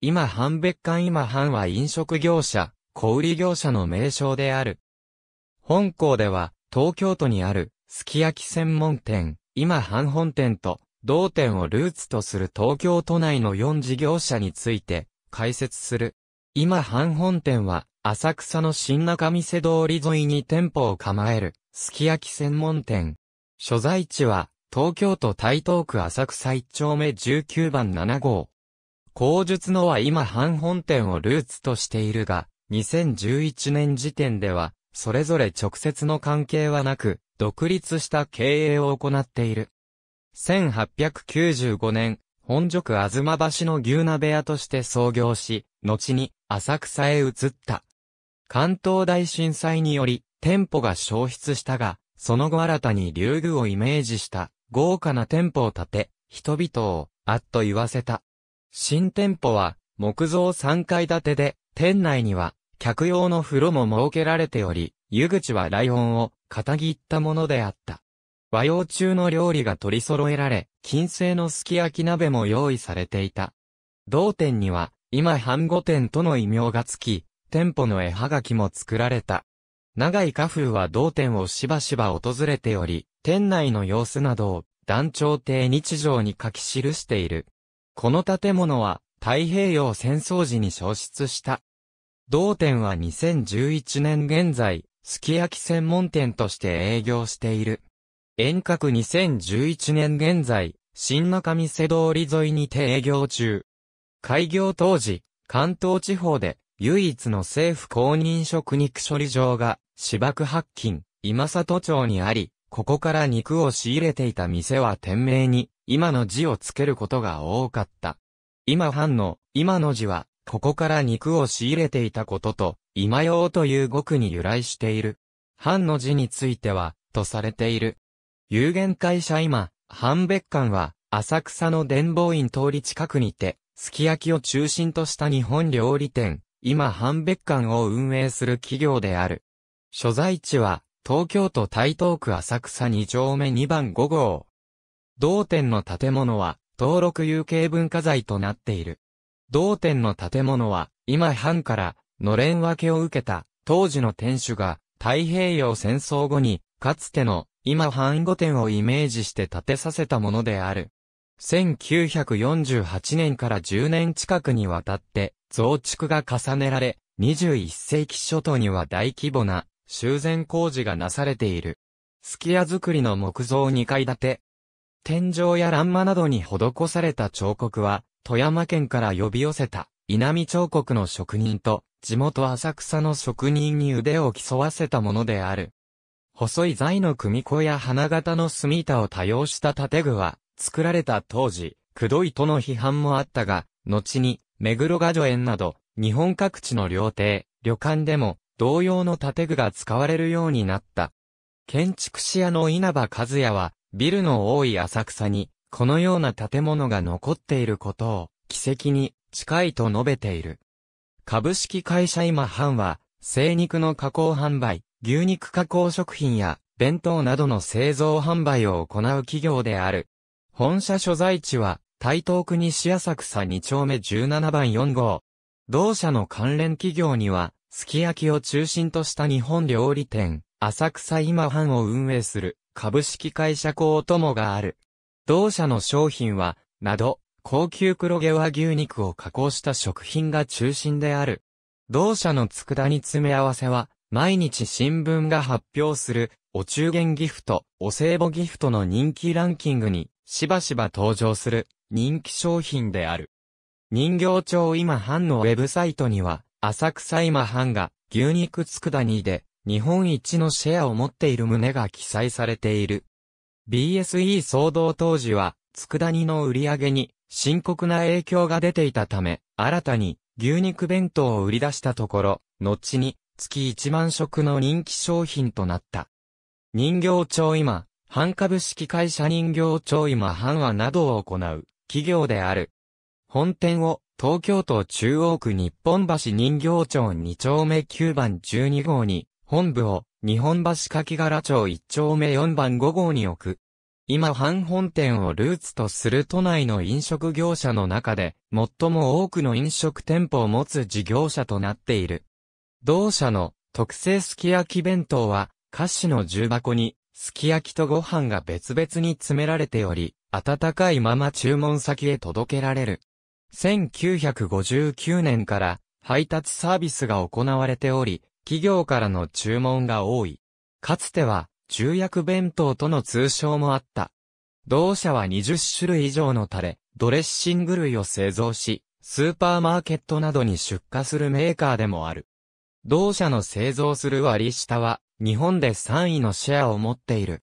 今半別館今半は飲食業者、小売業者の名称である。本校では、東京都にある、すき焼き専門店、今半本店と、同店をルーツとする東京都内の4事業者について、解説する。今半本店は、浅草の新中店通り沿いに店舗を構える、すき焼き専門店。所在地は、東京都台東区浅草1丁目19番7号。口述のは今半本店をルーツとしているが、2011年時点では、それぞれ直接の関係はなく、独立した経営を行っている。1895年、本あずま橋の牛鍋屋として創業し、後に浅草へ移った。関東大震災により、店舗が消失したが、その後新たに竜宮をイメージした豪華な店舗を建て、人々を、あっと言わせた。新店舗は木造3階建てで、店内には客用の風呂も設けられており、湯口はライオンを片切ったものであった。和洋中の料理が取り揃えられ、金製のすき焼き鍋も用意されていた。同店には、今半後店との異名がつき、店舗の絵はがきも作られた。長井家風は同店をしばしば訪れており、店内の様子などを、団長邸日常に書き記している。この建物は太平洋戦争時に消失した。同店は2011年現在、すき焼き専門店として営業している。遠隔2011年現在、新中見世通り沿いにて営業中。開業当時、関東地方で唯一の政府公認食肉処理場が芝区白金、今里町にあり、ここから肉を仕入れていた店は店名に、今の字をつけることが多かった。今藩の、今の字は、ここから肉を仕入れていたことと、今用という語句に由来している。藩の字については、とされている。有限会社今、藩別館は、浅草の伝法院通り近くにて、すき焼きを中心とした日本料理店、今、藩別館を運営する企業である。所在地は、東京都台東区浅草2丁目2番5号。同店の建物は、登録有形文化財となっている。同店の建物は、今半から、のれん分けを受けた、当時の店主が、太平洋戦争後に、かつての、今半御殿をイメージして建てさせたものである。1948年から10年近くにわたって、増築が重ねられ、21世紀初頭には大規模な修繕工事がなされている。すき家造りの木造2階建て。天井や欄間などに施された彫刻は、富山県から呼び寄せた、稲見彫刻の職人と、地元浅草の職人に腕を競わせたものである。細い材の組子や花形の墨板を多用した建具は、作られた当時、くどいとの批判もあったが、後に、目黒画女園など、日本各地の料亭、旅館でも、同様の建具が使われるようになった。建築士屋の稲葉和也は、ビルの多い浅草に、このような建物が残っていることを、奇跡に近いと述べている。株式会社今半は、生肉の加工販売、牛肉加工食品や、弁当などの製造販売を行う企業である。本社所在地は、台東区西浅草2丁目17番4号。同社の関連企業には、すき焼きを中心とした日本料理店、浅草今半を運営する株式会社コートモがある。同社の商品は、など、高級黒毛和牛肉を加工した食品が中心である。同社の佃煮詰め合わせは、毎日新聞が発表する、お中元ギフト、お歳暮ギフトの人気ランキングに、しばしば登場する、人気商品である。人形町今半のウェブサイトには、浅草今半が牛肉つくだ煮で日本一のシェアを持っている旨が記載されている。BSE 騒動当時は佃煮の売り上げに深刻な影響が出ていたため、新たに牛肉弁当を売り出したところ、後に月1万食の人気商品となった。人形町今、半株式会社人形町今半はなどを行う企業である。本店を東京都中央区日本橋人形町2丁目9番12号に、本部を、日本橋柿柄町1丁目4番5号に置く。今半本店をルーツとする都内の飲食業者の中で、最も多くの飲食店舗を持つ事業者となっている。同社の特製すき焼き弁当は、菓子の重箱に、すき焼きとご飯が別々に詰められており、温かいまま注文先へ届けられる。1959年から配達サービスが行われており、企業からの注文が多い。かつては、重役弁当との通称もあった。同社は20種類以上のタレ、ドレッシング類を製造し、スーパーマーケットなどに出荷するメーカーでもある。同社の製造する割下は、日本で3位のシェアを持っている。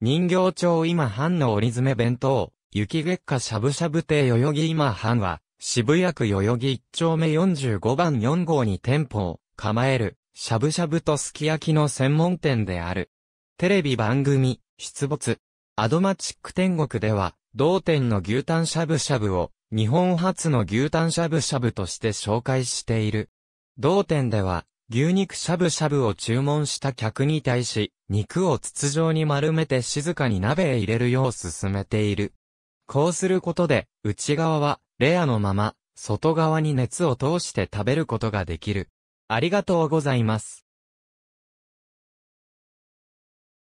人形町今半の折り詰め弁当、雪月下しゃぶしゃぶ亭代々木今半は、渋谷区代々木1丁目45番4号に店舗を構える、しゃぶしゃぶとすき焼きの専門店である。テレビ番組、出没、アドマチック天国では、同店の牛タンしゃぶしゃぶを、日本初の牛タンしゃぶしゃぶとして紹介している。同店では、牛肉しゃぶしゃぶを注文した客に対し、肉を筒状に丸めて静かに鍋へ入れるよう勧めている。こうすることで、内側はレアのまま、外側に熱を通して食べることができる。ありがとうございます。